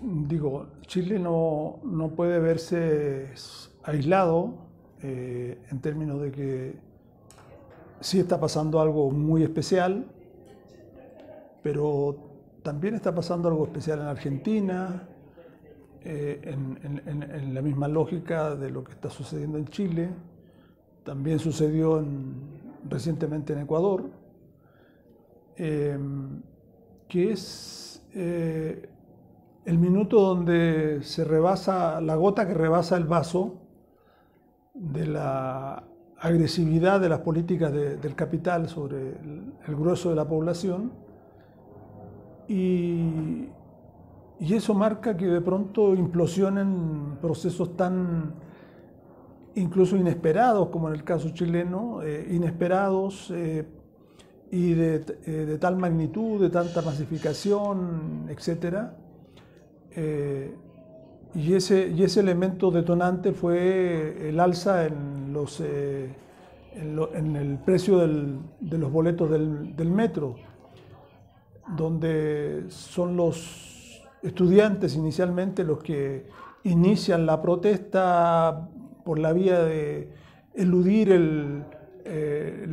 digo, Chile no, puede verse aislado eh, en términos de que sí está pasando algo muy especial, pero también está pasando algo especial en Argentina, eh, en, la misma lógica de lo que está sucediendo en Chile, también sucedió recientemente en Ecuador, eh, que es el minuto donde se rebasa, la gota que rebasa el vaso de la agresividad de las políticas del capital sobre el, grueso de la población. Y, eso marca que de pronto implosionen procesos tan incluso inesperados, como en el caso chileno, eh, inesperados eh, y eh, de, tal magnitud, de tanta masificación, etc., eh, y, ese, ese elemento detonante fue el alza en, los, eh, en, el precio de los boletos del, metro, donde son los estudiantes inicialmente los que inician la protesta por la vía de eludir el, eh,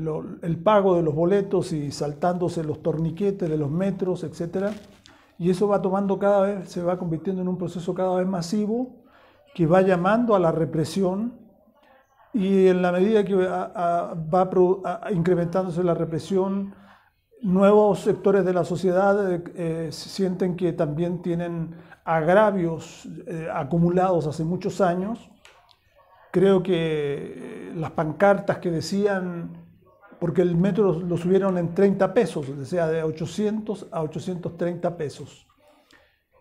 el pago de los boletos y saltándose los torniquetes de los metros, etc. Y eso va tomando cada vez, se va convirtiendo en un proceso cada vez masivo que va llamando a la represión y en la medida que va incrementándose la represión, nuevos sectores de la sociedad eh, eh, sienten que también tienen agravios eh, acumulados hace muchos años. Creo que las pancartas que decían porque el metro lo subieron en 30 pesos, o sea, de 800 a 830 pesos.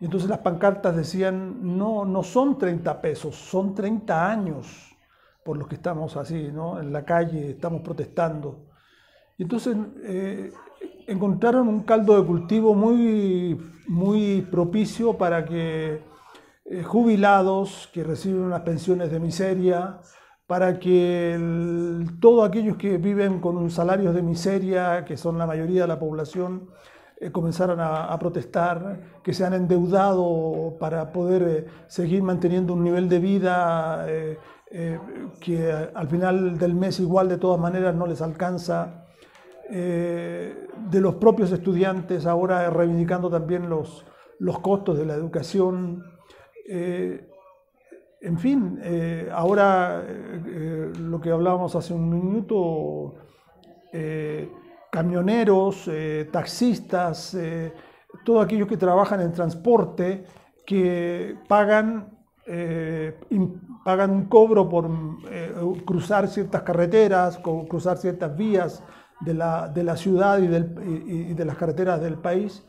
Y entonces las pancartas decían, no, no son 30 pesos, son 30 años por los que estamos así, ¿no? En la calle, estamos protestando. Y entonces eh, encontraron un caldo de cultivo muy, muy propicio para que eh, jubilados que reciben unas pensiones de miseria, para que todos aquellos que viven con salarios de miseria, que son la mayoría de la población, eh, comenzaran a, protestar, que se han endeudado para poder eh, seguir manteniendo un nivel de vida eh, que al final del mes igual de todas maneras no les alcanza, de los propios estudiantes ahora reivindicando también los, costos de la educación. En fin, eh, ahora eh, eh, lo que hablábamos hace un minuto, camioneros, taxistas, todos aquellos que trabajan en transporte, que pagan, pagan un cobro por cruzar ciertas carreteras, cruzar ciertas vías de la, ciudad y de las carreteras del país,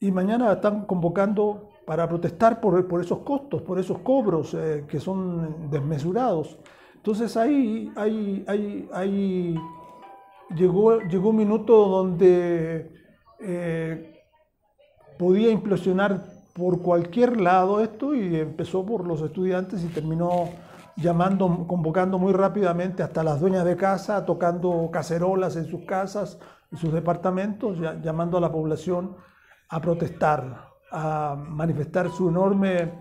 y mañana están convocando para protestar por, esos costos, por esos cobros eh, que son desmesurados. Entonces ahí, llegó, un minuto donde eh, podía implosionar por cualquier lado esto y empezó por los estudiantes y terminó llamando, convocando muy rápidamente hasta las dueñas de casa, tocando cacerolas en sus casas, en sus departamentos, llamando a la población a protestar a manifestar su enorme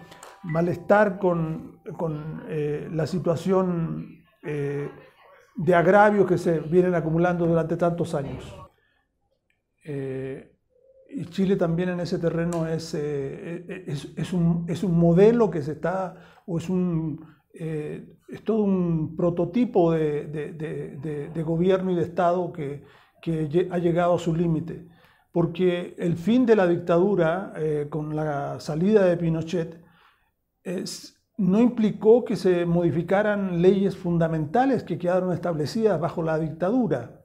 malestar con, eh, la situación eh, de agravios que se vienen acumulando durante tantos años. Eh, y Chile también en ese terreno es, e-, es, un, modelo que se está, o es, un, todo un prototipo de, gobierno y de Estado que ha llegado a su límite porque el fin de la dictadura eh, con la salida de Pinochet no implicó que se modificaran leyes fundamentales que quedaron establecidas bajo la dictadura.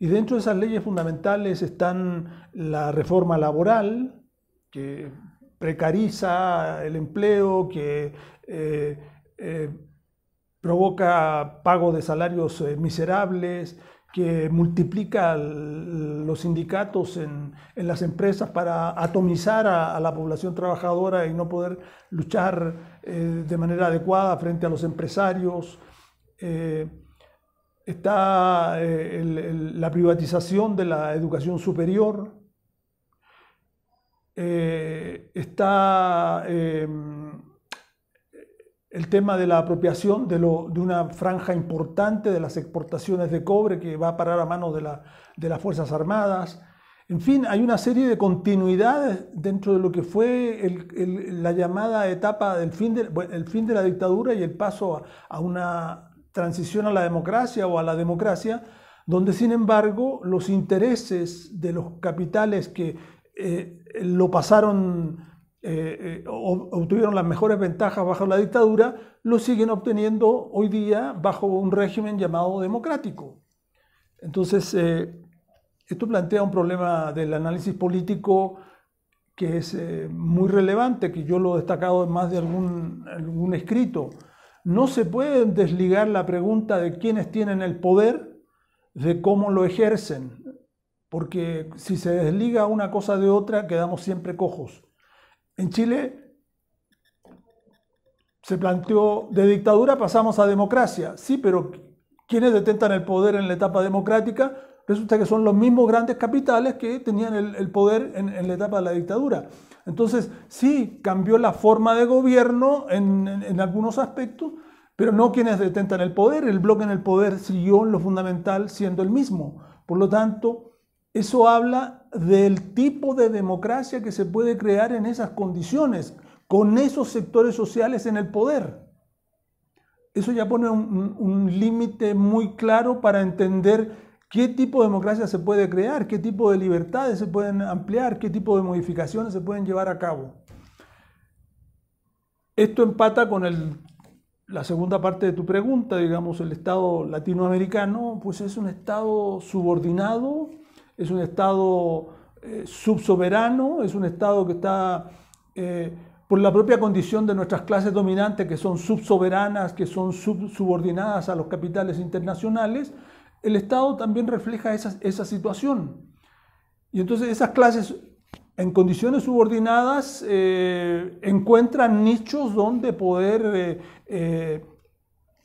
Y dentro de esas leyes fundamentales están la reforma laboral, que precariza el empleo, que eh, eh, provoca pago de salarios miserables, que multiplica los sindicatos en, las empresas para atomizar a, la población trabajadora y no poder luchar eh, de manera adecuada frente a los empresarios. Eh, está eh, la privatización de la educación superior. está el tema de la apropiación de, una franja importante de las exportaciones de cobre que va a parar a manos de, las Fuerzas Armadas. En fin, hay una serie de continuidades dentro de lo que fue la llamada etapa del fin de, fin de la dictadura y el paso a, una transición a la democracia o a la democracia, donde sin embargo los intereses de los capitales que eh, lo pasaron eh, eh, obtuvieron las mejores ventajas bajo la dictadura, lo siguen obteniendo hoy día bajo un régimen llamado democrático. Entonces, eh, esto plantea un problema del análisis político que es muy relevante, que yo lo he destacado en más de algún, algún escrito. No se puede desligar la pregunta de quiénes tienen el poder de cómo lo ejercen, porque si se desliga una cosa de otra quedamos siempre cojos. En Chile se planteó de dictadura pasamos a democracia. Sí, pero quienes detentan el poder en la etapa democrática resulta que son los mismos grandes capitales que tenían el, poder en, la etapa de la dictadura. Entonces, sí, cambió la forma de gobierno en, algunos aspectos, pero no quienes detentan el poder. El bloque en el poder siguió lo fundamental siendo el mismo. Por lo tanto, eso habla del tipo de democracia que se puede crear en esas condiciones, con esos sectores sociales en el poder. Eso ya pone un, límite muy claro para entender qué tipo de democracia se puede crear, qué tipo de libertades se pueden ampliar, qué tipo de modificaciones se pueden llevar a cabo. Esto empata con la segunda parte de tu pregunta, digamos, el Estado latinoamericano, pues es un Estado subordinado es un Estado eh, subsoberano, es un Estado que está, eh, por la propia condición de nuestras clases dominantes, que son subsoberanas, que son subordinadas a los capitales internacionales, el Estado también refleja esa, situación. Y entonces esas clases en condiciones subordinadas eh, encuentran nichos donde poder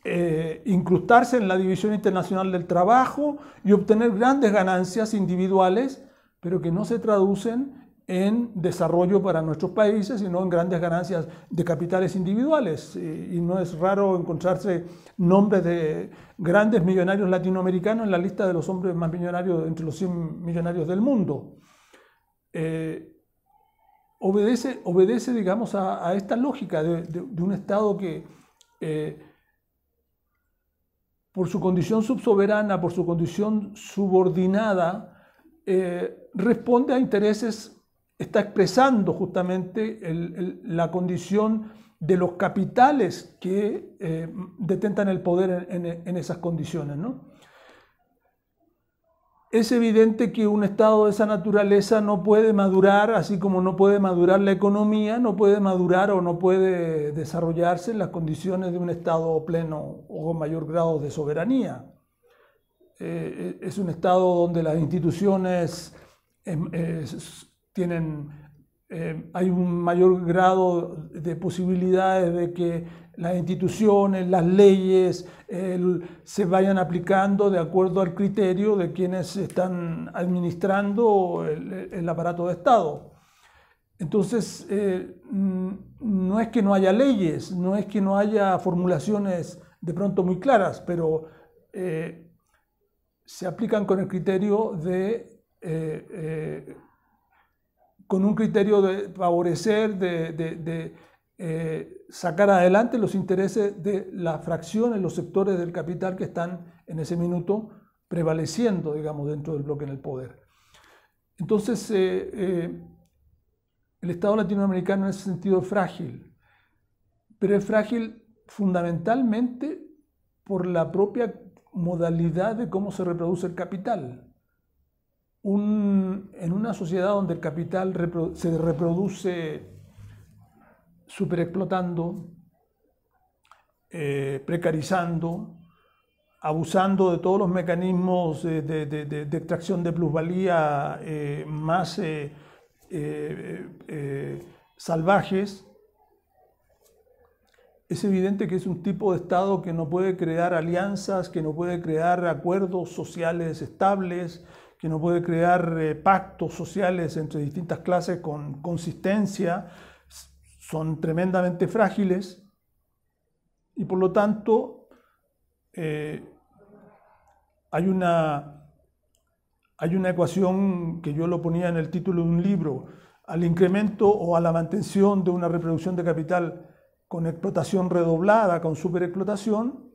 eh, incrustarse en la División Internacional del Trabajo y obtener grandes ganancias individuales, pero que no se traducen en desarrollo para nuestros países, sino en grandes ganancias de capitales individuales. Eh, y no es raro encontrarse nombres de grandes millonarios latinoamericanos en la lista de los hombres más millonarios entre los 100 millonarios del mundo. Eh, obedece, obedece, digamos, a, esta lógica de, un Estado que por su condición subsoberana, por su condición subordinada, eh, responde a intereses, está expresando justamente la condición de los capitales que eh, detentan el poder en, esas condiciones. ¿no? es evidente que un estado de esa naturaleza no puede madurar, así como no puede madurar la economía, no puede madurar o no puede desarrollarse en las condiciones de un estado pleno o con mayor grado de soberanía. Eh, es un estado donde las instituciones em, eh, tienen eh, hay un mayor grado de posibilidades de que las instituciones, las leyes se vayan aplicando de acuerdo al criterio de quienes están administrando el, aparato de Estado. Entonces, eh, mm, no es que no haya leyes, no es que no haya formulaciones de pronto muy claras, pero eh, se aplican con el criterio de con un criterio de favorecer, de, eh, sacar adelante los intereses de las fracciones, los sectores del capital que están en ese minuto prevaleciendo, digamos, dentro del bloque en el poder. Entonces, eh, eh, el Estado latinoamericano en ese sentido es frágil, pero es frágil fundamentalmente por la propia modalidad de cómo se reproduce el capital. Un en una sociedad donde el capital se reproduce superexplotando, eh, precarizando, abusando de todos los mecanismos de, extracción de plusvalía eh, más eh, salvajes, es evidente que es un tipo de Estado que no puede crear alianzas, que no puede crear acuerdos sociales estables, que no puede crear eh, pactos sociales entre distintas clases con consistencia, son tremendamente frágiles y por lo tanto eh, hay, una, hay una ecuación que yo lo ponía en el título de un libro, al incremento o a la mantención de una reproducción de capital con explotación redoblada, con superexplotación,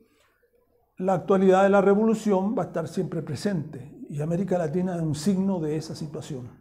la actualidad de la revolución va a estar siempre presente y América Latina es un signo de esa situación.